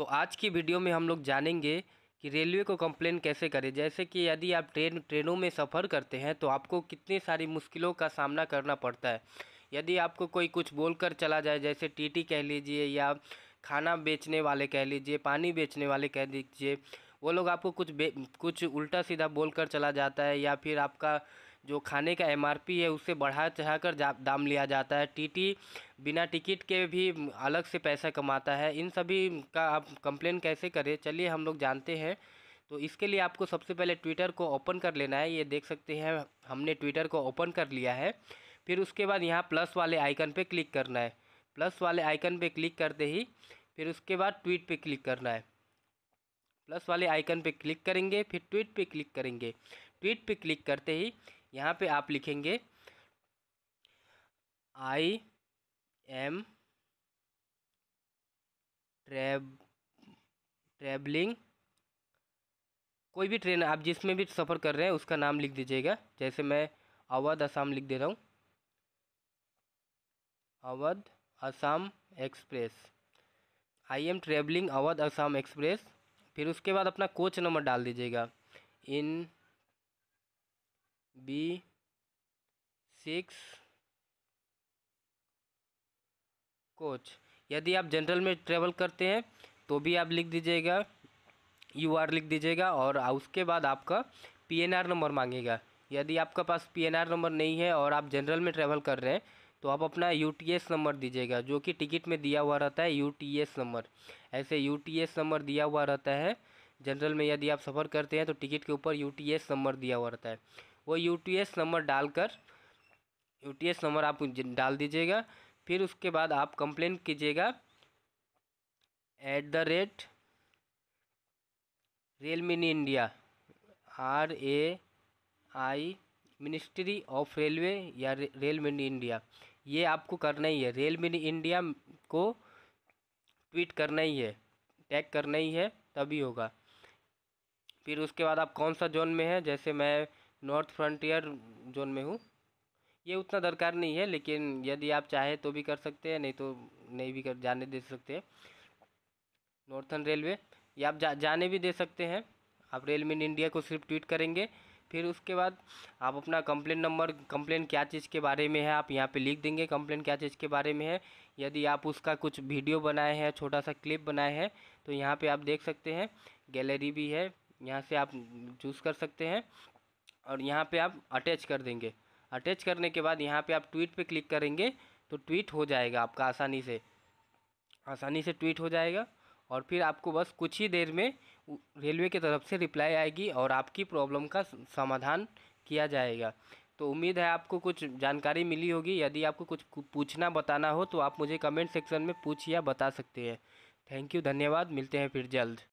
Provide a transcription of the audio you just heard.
तो आज की वीडियो में हम लोग जानेंगे कि रेलवे को कंप्लेन कैसे करें जैसे कि यदि आप ट्रेन ट्रेनों में सफ़र करते हैं तो आपको कितनी सारी मुश्किलों का सामना करना पड़ता है यदि आपको कोई कुछ बोल कर चला जाए जैसे टीटी कह लीजिए या खाना बेचने वाले कह लीजिए पानी बेचने वाले कह दीजिए वो लोग आपको कुछ कुछ उल्टा सीधा बोल कर चला जाता है या फिर आपका जो खाने का एमआरपी है उससे बढ़ा चढ़ा कर दाम लिया जाता है टीटी बिना टिकट के भी अलग से पैसा कमाता है इन सभी का आप कंप्लेन कैसे करें चलिए हम लोग जानते हैं तो इसके लिए आपको सबसे पहले ट्विटर को ओपन कर लेना है ये देख सकते हैं हमने ट्विटर को ओपन कर लिया है फिर उसके बाद यहाँ प्लस वाले आइकन पर क्लिक करना है प्लस वाले आइकन पर क्लिक करते ही फिर उसके बाद ट्वीट पर क्लिक करना है प्लस वाले आइकन पे क्लिक करेंगे फिर ट्वीट पे क्लिक करेंगे ट्वीट पे क्लिक करते ही यहाँ पे आप लिखेंगे आई एम ट्रेब ट्रैवलिंग कोई भी ट्रेन आप जिसमें भी सफ़र कर रहे हैं उसका नाम लिख दीजिएगा जैसे मैं अवध असम लिख दे रहा हूँ Awadh Assam express I am travelling Awadh Assam express फिर उसके बाद अपना कोच नंबर डाल दीजिएगा इन बी सिक्स कोच यदि आप जनरल में ट्रेवल करते हैं तो भी आप लिख दीजिएगा यू आर लिख दीजिएगा और उसके बाद आपका पी एन आर नंबर मांगेगा यदि आपका पास पी एन आर नंबर नहीं है और आप जनरल में ट्रैवल कर रहे हैं तो आप अपना यू टी एस नंबर दीजिएगा जो कि टिकट में दिया हुआ रहता है यू टी एस नंबर ऐसे यू टी एस नंबर दिया हुआ रहता है जनरल में यदि आप सफ़र करते हैं तो टिकट के ऊपर यू टी एस नंबर दिया हुआ रहता है वो यू नंबर डालकर यू नंबर आप डाल दीजिएगा फिर उसके बाद आप कंप्लेन कीजिएगा at the rate rail mini India R A I ministry of railway या रे, रेल मिनी इंडिया ये आपको करना ही है रेल मिनी इंडिया को ट्वीट करना ही है टैग करना ही है तभी होगा फिर उसके बाद आप कौन सा जोन में हैं जैसे मैं नॉर्थ फ्रंटियर जोन में हूँ ये उतना दरकार नहीं है लेकिन यदि आप चाहे तो भी कर सकते हैं नहीं तो नहीं भी कर जाने दे सकते हैं नॉर्थन रेलवे या आप जा, जाने भी दे सकते हैं आप रेल मिन इंडिया को सिर्फ ट्वीट करेंगे फिर उसके बाद आप अपना कंप्लेन नंबर कंप्लेन क्या चीज़ के बारे में है आप यहाँ पे लिख देंगे कंप्लेन क्या चीज़ के बारे में है यदि आप उसका कुछ वीडियो बनाए हैं छोटा सा क्लिप बनाए हैं तो यहाँ पे आप देख सकते हैं गैलरी भी है यहाँ से आप चूज़ कर सकते हैं और यहाँ पे आप अटैच कर देंगे अटैच करने के बाद यहाँ पे आप ट्वीट पे क्लिक करेंगे तो ट्वीट हो जाएगा आपका आसानी से आसानी से ट्वीट हो जाएगा और फिर आपको बस कुछ ही देर में रेलवे की तरफ से रिप्लाई आएगी और आपकी प्रॉब्लम का समाधान किया जाएगा तो उम्मीद है आपको कुछ जानकारी मिली होगी यदि आपको कुछ पूछना बताना हो तो आप मुझे कमेंट सेक्शन में पूछ या बता सकते हैं थैंक यू धन्यवाद मिलते हैं फिर जल्द